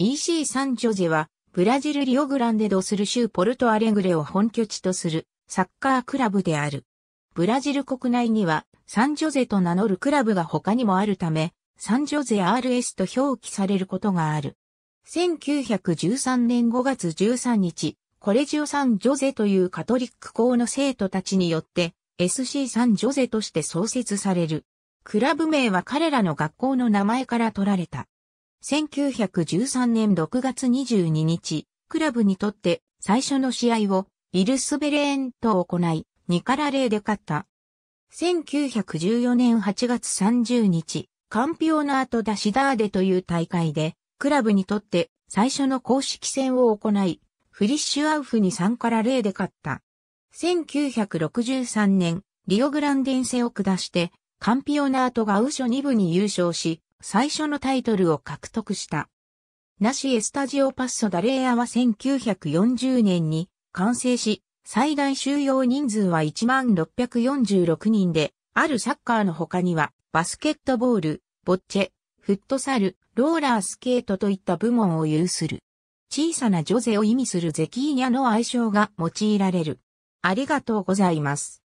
EC サンジョゼは、ブラジルリオグランデドスル州ポルトアレグレを本拠地とするサッカークラブである。ブラジル国内にはサンジョゼと名乗るクラブが他にもあるため、サンジョゼ RS と表記されることがある。1913年5月13日、コレジオサンジョゼというカトリック校の生徒たちによって SC サンジョゼとして創設される。クラブ名は彼らの学校の名前から取られた。1913年6月22日、クラブにとって最初の試合をイルスベレーンと行い、2から0で勝った。1914年8月30日、カンピオナート・ダシダーデという大会で、クラブにとって最初の公式戦を行い、フリッシュアウフに3から0で勝った。1963年、リオグランデンセを下して、カンピオナートがウショ2部に優勝し、最初のタイトルを獲得した。ナシエスタジオパッソダレーアは1940年に完成し、最大収容人数は1646人で、あるサッカーの他には、バスケットボール、ボッチェ、フットサル、ローラースケートといった部門を有する。小さなジョゼを意味するゼキーニャの愛称が用いられる。ありがとうございます。